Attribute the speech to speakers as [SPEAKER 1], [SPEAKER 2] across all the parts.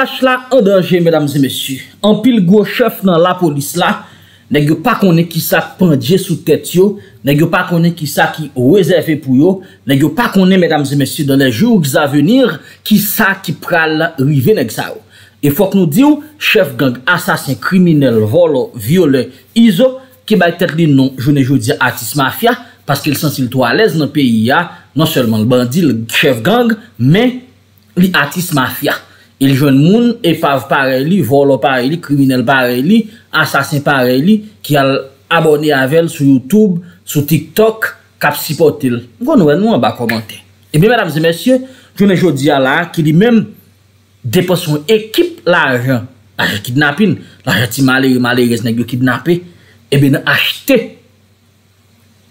[SPEAKER 1] Sache la, an danje, mesdames et messieurs. An pil gwo chef nan la polis la, ne gyo pa konen ki sa pendje sou tet yo, ne gyo pa konen ki sa ki weze ve pou yo, ne gyo pa konen, mesdames et messieurs, nan le jougs avenir, ki sa ki pral rive ne gsa yo. E fwa k nou di ou, chef gang, asasin, kriminel, volo, viole, izo, ki bay tete li non, jounen jou di atis mafya, paske l sensil to alèz nan peyi ya, nan selman l bandil chef gang, men li atis mafya. il joun moun epav pare li, volo pare li, kriminel pare li, asasin pare li, ki al abone avel sou YouTube, sou TikTok, kapsi potil. Goun wè e nou an ba komante. Ebi, mèdames et messieurs, jounen joun di ala, ki li mèm depo son ekip la ajen, la jen kidnapin, la jen ti maleri maleri, ebi, nou achete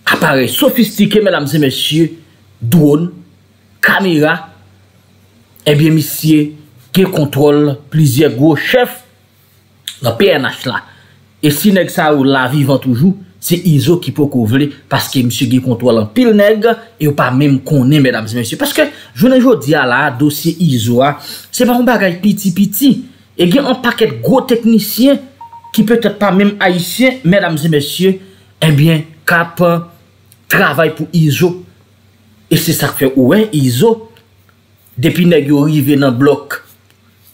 [SPEAKER 1] apare, sofistike, mèdames et messieurs, douon, kamera, ebi, misye, ke kontrol plizye gwo chef nan PNH la. E si neg sa ou la vivan toujou, se Izo ki pou kouvle, paske msye ge kontrol an pil neg, e ou pa mèm konè, mèdames et mèsyè. Paske, jounen jo diya la, dosye Izo a, se pa mou bagay piti-piti, e gen an paket gwo teknisyen, ki pètèt pa mèm haisyen, mèdames et mèsyè, ebyen eh kapan, euh, travay pou Izo. E se sakwe ouen, Izo, depi neg yo rive nan blokk,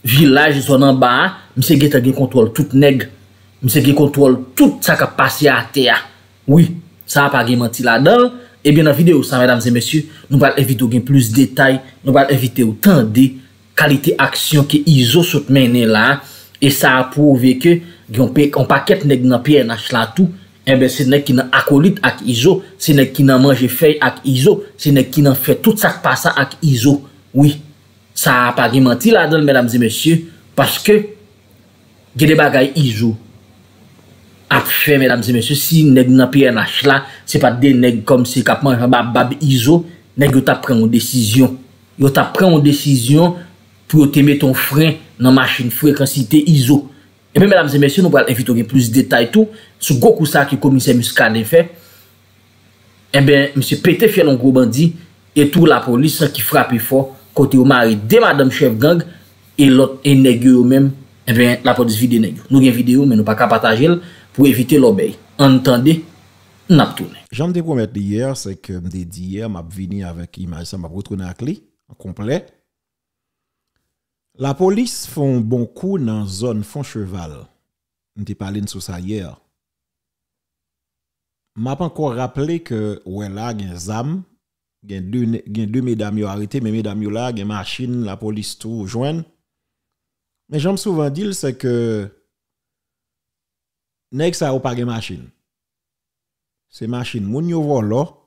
[SPEAKER 1] Vilaj sou nan ba, mi se gete gen kontrol tout neg. Mi se gen kontrol tout sa kapasyate ya. Ouye, sa ap a gen manti eh la dan. Ebyen nan videyo sa, mèdames et mèsyè, nou bal evite ou gen plus detay. Nou bal evite ou tan de kalite aksyon ke izo sot menen la. E sa ap pou ouveke, gen on paket neg nan PNH la tou. Ebyen se neg ki nan akolit ak izo, se neg ki nan manje fèy ak izo, se neg ki nan fè tout sa kapasyat ak izo. Ouye. Sa apari manti la don mèdames et mèsyè Paske Gede bagay izo Afè mèdames et mèsyè Si neg nan piye nach la Se pa den neg kom se kapman Bab bab izo Neg yo ta pren ou desisyon Yo ta pren ou desisyon Pou yo te met ton frein Nan machin frekansite izo Mèdames et mèsyè nou pral evit ou gen plus detay tou Sou go kousa ki komise muska ne fe Mèdames et mèsyè petè fè non gro bandi Etou la polis sa ki frapi fò kote ou mari de madam chef gang, e lot enegyo ou men, e ben la polis vide enegyo. Nou gen vide ou, men nou pa kapat ajel, pou evite l'obey. Entende,
[SPEAKER 2] nabtounen. Jande pou met diyer, se ke mde diyer, m ap vini avek imajisan, m ap wotounen ak li, m komple. La polis fon bon kou nan zon fon cheval. M te palin sou sa yer. M ap anko rappele ke wè la gen zam, gen deux gen deux mesdames yo arrêté mais mesdames yo là gen machine la police tout joine mais j'aime souvent dire c'est que nèg ça ou pas gen machine c'est machine moun yo volo oh.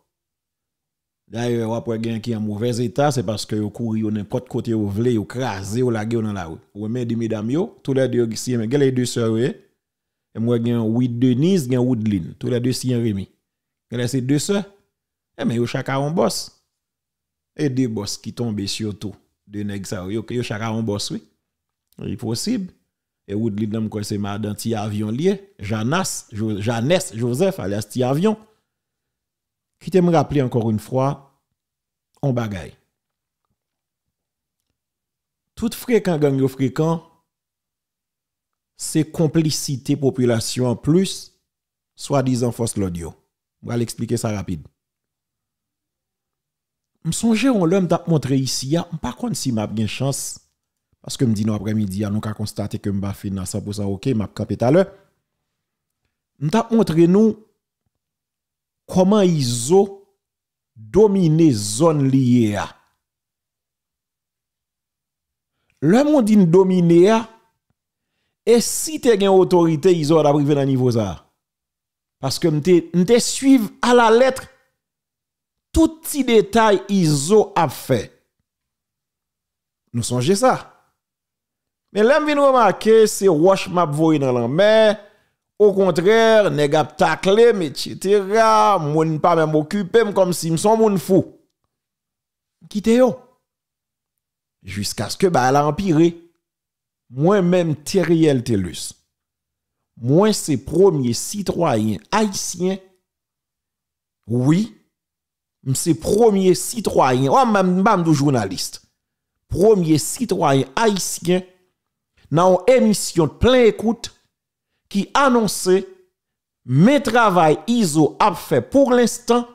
[SPEAKER 2] d'ailleurs après gen qui en mauvais état c'est parce que yo couri yo n'importe côté yo vle yo ou yo lagé dans la rue ou même des mesdames yo tous les deux si mais les deux sœurs et moi gen Wid Denise gen Woodline tous les deux si Rémi les deux sœurs eh mais yon a un boss. Et des boss qui tombent surtout de nèg ça yo chacun chaka un boss oui. Il possible. Et Woodley l'homme quoi c'est madame ti avion lié, Janas, Janès Joseph alias ti avion. Qui te me rappeler encore une fois on bagaille. Tout fréquent gang yo fréquent c'est complicité population en plus soi-disant force l'audio. Je vais l'expliquer ça rapide me on l'homme t'a montré ici Par pas contre si m'a bien chance parce que je me dit après-midi nous avons constaté que je m'a fait 100% OK m'a campé tout à l'heure m'ta montré nous comment dominé dominer zone liée Le monde dit dominé et si tu as une autorité ISO a privé dans niveau ça parce que m'te suivre à la lettre tout ti detay i zo ap fe. Nou sonje sa. Men lem vin waman ake, se wosh map voy nan lan men, ou kontrèr, neg ap takle, men etitera, mwen pa men mokupem, kom si mson moun fou. Gite yo. Jusk aske ba la empire, mwen men teri el telus. Mwen se promye sitroyen, aisyen, wii, c'est premier citoyen, ou oh, même, du journaliste, premier citoyen haïtien dans une émission de plein écoute qui annonçait mes travail ISO a fait pour l'instant,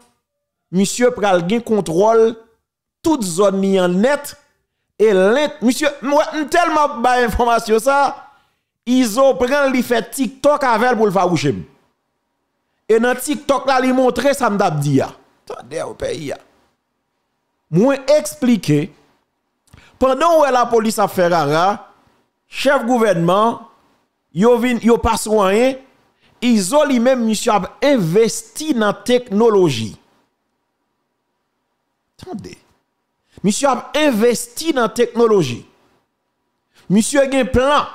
[SPEAKER 2] monsieur pral gen contrôle toute zone ni en net et l'int. monsieur moi m'm tellement ba information ça ISO prend li fait TikTok avec pour le faroucher. Et dans TikTok là li montre ça me dit Attendez au pays. Hein. Moi expliquer. pendant que la police a fait rara, chef gouvernement yo vin pas soin, ils ont lui-même monsieur a investi dans technologie. Attendez. Monsieur a investi dans technologie. Monsieur a un plan.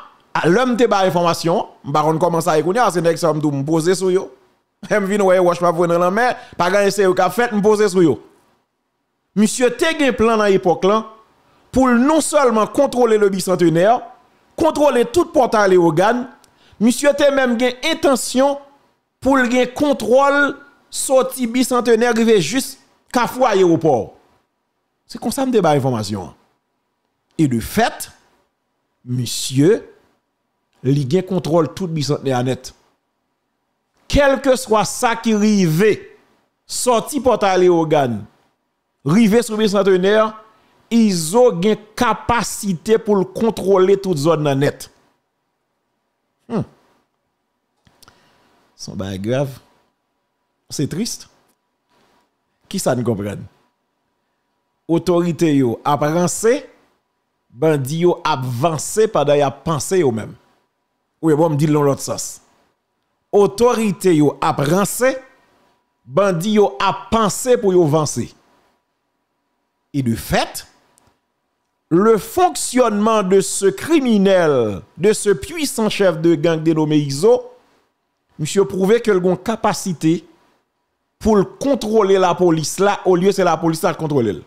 [SPEAKER 2] L'homme de ba information, on commence à écouter parce que nèg me poser sur yo. Même vin ouais wash pas prendre la mer, pas gagner c'est qu'a fait me poser sur yo. Monsieur te un plan dans l'époque là pour non seulement contrôler le bicentenaire, contrôler tout portail et organes, monsieur te même une intention pour le contrôle sorti bicentenaire arrivé juste qu'à fois aéroport. C'est comme ça me débat information. Et de fait, monsieur, il gain contrôle tout bicentenaire net quel que soit ça qui arrive, sorti au GAN, river sur le centenaire, ils ont une capacité pour contrôler toute zone net. Hmm. Son grave. C'est triste. Qui ça ne comprend? Autorité yo avancé, bandi yo avancé pendant y a pensé même. Oui, bon, me dit l'autre sens autorité yo a pensé, bandi yo a pensé pour yo avancer. Et de fait, le fonctionnement de ce criminel, de ce puissant chef de gang dénommé Iso, monsieur prouvé que a capacité pour contrôler la police là, au lieu c'est la police qui contrôler.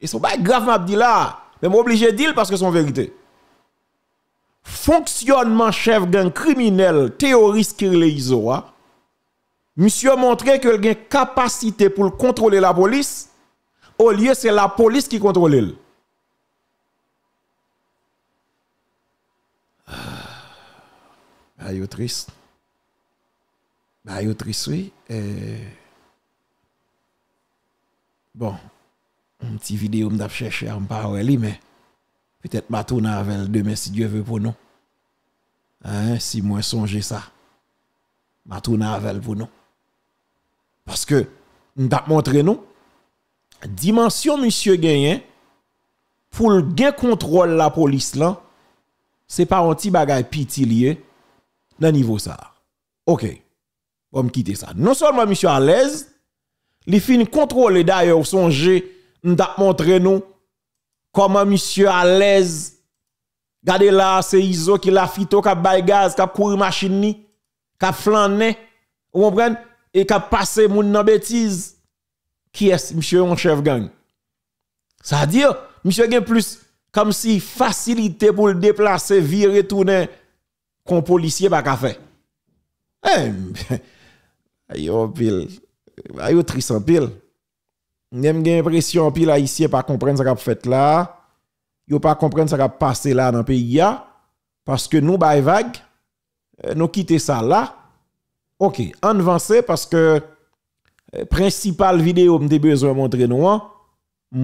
[SPEAKER 2] Et ce n'est pas grave, m'a dit là, mais obligé de dire parce que c'est vérité fonctionnement chef gang criminel terroriste Kirle Izoa, hein. monsieur montré que a une capacité pour contrôler la police, au lieu c'est la police qui contrôle. c'est ah. Ah, triste. c'est ah, triste, oui. Eh. Bon, une petit vidéo, je vais chercher, mais peut-être pas tourner avec demain si Dieu veut pour nous. Hein, si moi songer ça, ma tourner avec pour nous. Parce que, nous avons montré nous, dimension monsieur Gagné, pour le gain contrôle la police là, c'est pas un petit bagage piti lié dans niveau ça. OK. On me quitter ça. Non seulement monsieur à l'aise, il finit contrôler d'ailleurs songer, nous avons nous Comment monsieur à l'aise gardez là, c'est Iso qui la fito, qui a gaz, qui a couru machine, qui a flané. Vous comprenez? Et qui a passé moun nan bêtise. Qui est monsieur un chef gang? Ça veut dire, monsieur gen plus comme si facilité pour le déplacer, virer, retourner, qu'on policier pas ka Eh, ayo oh, pile, ayo oh, triste en hein, pile même j'ai l'impression pile haïtien pas comprendre ça qu'a fait là yo pas comprendre ça qu'a passé là dans pays parce que nous bay vague euh, nous quitter ça là OK on avance parce que euh, principale vidéo me besoin montrer nous on hein.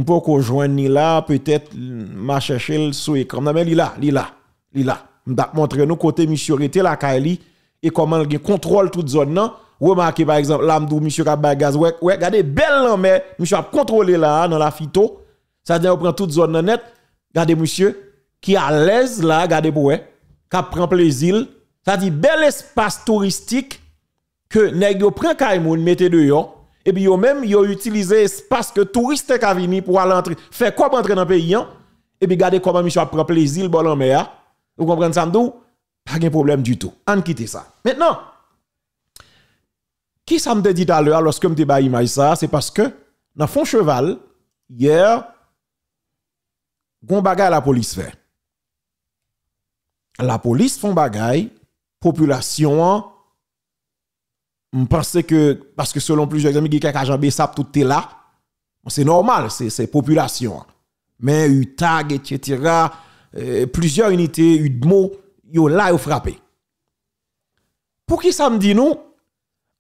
[SPEAKER 2] peut joindre ni là peut-être mm, m'a chercher sur écran mais il là il là il là montrer nous côté de la Kylie et comment il contrôle toute zone là Remarquez par exemple, l'amdou, monsieur qui a gaz, ouais, regardez, belle mer, monsieur a contrôlé là, hein, dans la phyto. Ça veut dire, on prend toute zone net. Regardez, monsieur, qui à l'aise là, regardez pour ouais, qui prend plaisir. Ça dit, bel espace touristique que nèg yo prend Kaimoun, mettez dehors. Et puis, yon même, yo utilisé espace que touriste qui venu pour aller entrer, faire quoi entrer dans le pays, hein? Et puis, regardez comment monsieur a prend plaisir, bol mer. Hein? Vous comprenez ça, m'dou? Pas de problème du tout. On quitte ça. Maintenant, qui ça me dit à l'heure lorsque me débat image ça, c'est parce que dans fond cheval hier gon bagaille la police fait. La police font bagaille population je pense que parce que selon plusieurs amis qui de ça tout est là. C'est normal, c'est population. Mais tag, etc., euh, plusieurs unités, mots, yo là, ont frappé. Pour qui ça me dit non?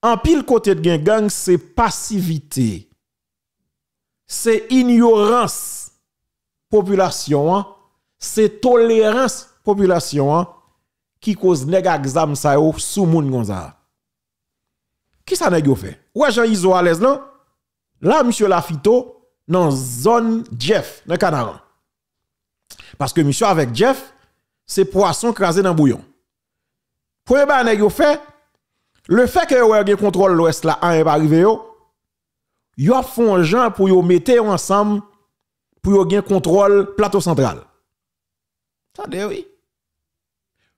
[SPEAKER 2] en pile côté de gang, c'est passivité, c'est ignorance population, hein. c'est tolérance population hein, qui cause nèg exam ça yo sous moun gonza. Qui ça nèg yo fait? Ouais Jean Iso à l'aise là. Là monsieur Lafito dans zone Jeff dans Canaran. Parce que monsieur avec Jeff, c'est poisson crasé dans bouillon. Premier ba nèg yo fait, le fait que vous avez contrôle l'Ouest là, pas arrivé, vous avez fait un gens pour vous mettre ensemble pour vous le contrôle plateau central. Ça de ben oui.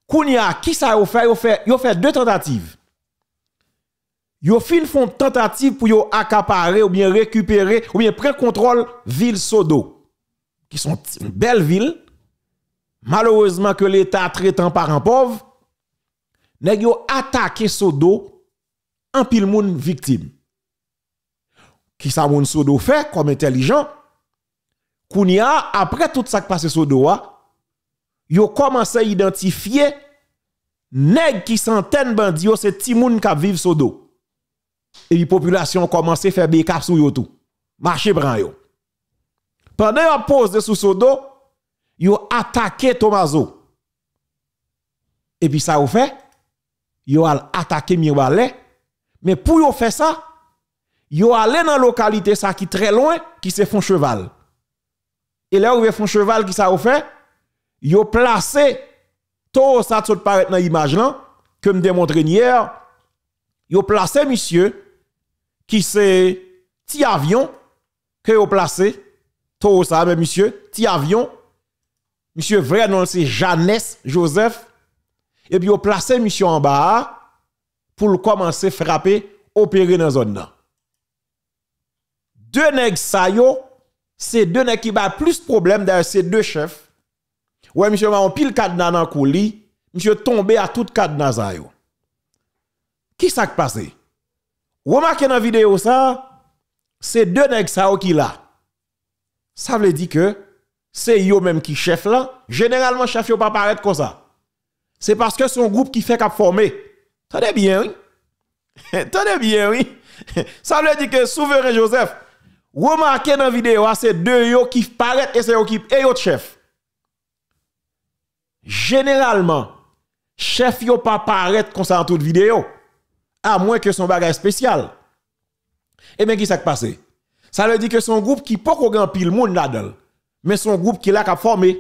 [SPEAKER 2] Kounia, qui ça vous fait? Vous fait, fait deux tentatives. Vous fait font tentative pour vous accaparer ou bien récupérer ou bien prendre contrôle ville Sodo, qui sont une belle ville. Malheureusement que l'État traitant par un pauvre, nèg yo attaqué Sodo en pile moun victime. Qui sa moun Sodo fait comme intelligent Kounia après tout ça qui passe Sodo a hein, yo commencé identifier nèg qui centaines bandi yo c'est ti moun qui vivent Sodo. Et la population commencé à faire des sou yo tout. Marché bran yo. Pendant yon pose sous Sodo, yo attaqué Tomazo. Et puis ça vous fait yo al attaquer Mirbalet. Mais pour yo faire ça, yo aller dans localité ça qui très loin qui se font cheval. Et là où font cheval qui ça ont fait, yo placé tout ça tout paraît dans image là que me démontrer hier, yo placé monsieur qui c'est petit avion que yo placé tout ça mais monsieur petit avion monsieur vrai non c'est Janès Joseph et puis on placé mission en bas pour commencer à frapper, opérer dans la zone. Deux nègres ça c'est deux nègres qui ont plus de problèmes d'ailleurs ces deux chefs. Ouais, monsieur, on le cadenas dans colis, monsieur tombé à tout cadenas ça Qui ça qui passé? Remarquez dans la vidéo ça, c'est deux nègres ça qui là. Ça veut dire que c'est eux même qui chef là. Généralement, chef yo pas paraître comme ça c'est parce que son groupe qui fait qu'à formé. Tenez bien, oui. Tenez bien, oui. Ça veut dire que Souverain Joseph, remarquez dans la vidéo, ah, c'est deux yo qui paraissent et c'est yo qui et yo chef. Généralement, chef yo pas paraître comme ça en toute vidéo, à moins que son bagage spécial. Et eh bien, qui s'est passé? Ça veut dire que son groupe qui pas grand pile monde là mais son groupe qui a formé.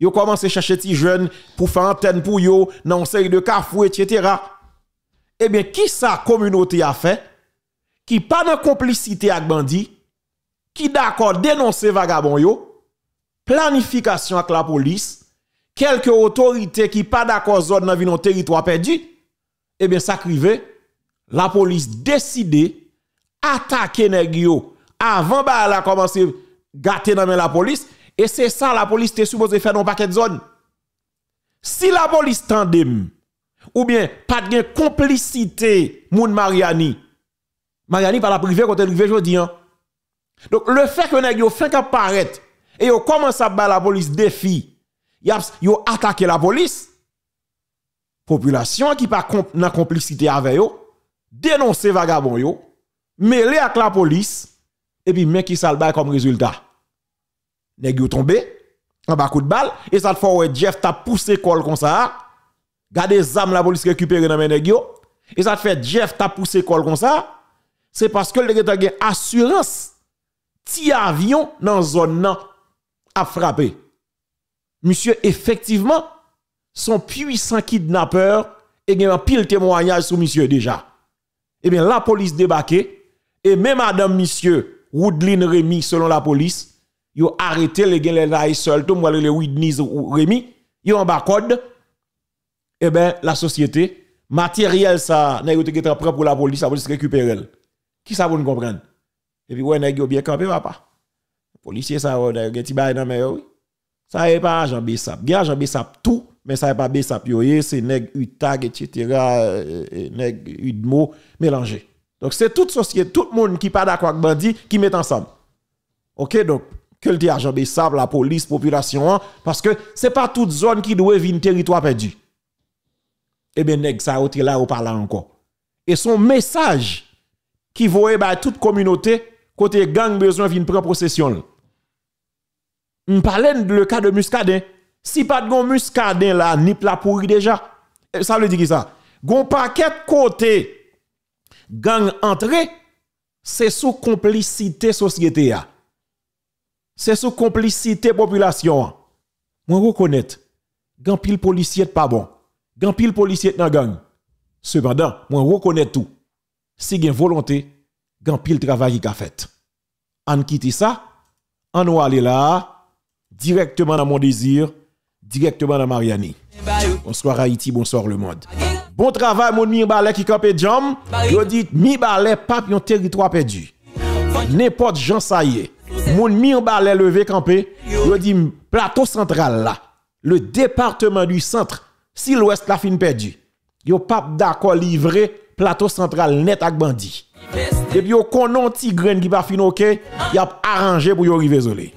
[SPEAKER 2] Yo commencé à chercher des jeunes pour faire antenne pour yo, dans une série de carrefour, etc. Eh bien, qui sa communauté a fait, qui pas de complicité avec Bandi, qui d'accord dénoncer vagabond yo, planification avec la police, quelques autorités qui pas d'accord zone dans un territoire perdu, eh bien, ça crivé, la police décidé attaquer les avant bah, elle a commencer gâter dans la police et c'est ça la police est supposée faire dans paquet de zone. Si la police tandem, ou bien pas de complicité, moun Mariani, Mariani par la privée quand elle aujourd'hui. Hein. Donc le fait que nèg yo Fait apparaître et yo commence à battre la police défi, yo attaqué la police. Population qui pas dans complicité avec eux dénoncer vagabond yo, mêlé avec la police et puis mec qui sale comme résultat nèg yo tombé en bas coup de balle et ça fait ouais Jeff t'a poussé col comme ça gardez zam la police récupéré dans et ça fait Jeff t'a poussé col comme ça c'est parce que le t'a gen assurance ti avion dans zone a frappé monsieur effectivement son puissant kidnappeur et un pile témoignage sur monsieur déjà eh bien la police débarqué et même madame monsieur Woodlin Remy selon la police yo arrêté les gens les seul tout moi les Whitney ou yo en bas code et eh ben la société matériel ça n'a été prêt pour la police la police récupérer qui ça vous comprendre et puis ouais nèg bien campé papa policier ça on a petit bail dans mais oui ça est pas agent Bessap gars agent Bessap tout mais ça est pas Bessap yo c'est nèg Utag cetera euh, euh, nèg Udmo mélangé donc c'est toute société tout le monde qui pas d'accord avec bandit qui met ensemble OK donc Kèl te ajebe sab la polis, populasyon an, paske se pa tout zon ki dwe vin teritwa pedi. Ebe neg sa oti la ou pala anko. E son mesaj ki vowe ba tout komunote kote gang bezon vin pre-prosesyon. M palen le ka de muskaden, si pat gon muskaden la nip la pouri deja, e, sa le di ki sa, gon pa ket kote gang antre, se sou komplicite sosyete ya. c'est sous complicité population. Moi reconnaître, grand pile policier pas bon, grand pile policier dans gang. Cependant, moi reconnais tout. Si gen volonté, grand pile travail qui a fait. En quitte ça, en va aller là directement dans mon désir, directement dans Mariani. Bonsoir Haïti, bonsoir le monde. Bon travail mon mi qui campe jam. Yo dit mi Balé, pas yon territoire perdu. N'importe gens ça Moun mir ba le leve kampe, yo di plato sentral la, le departement du sentre, sil west la fin pedi. Yo pap da kwa livre, plato sentral net ak bandi. Epi yo konon ti gren ki ba fin oke, yap aranje pou yo rive zole.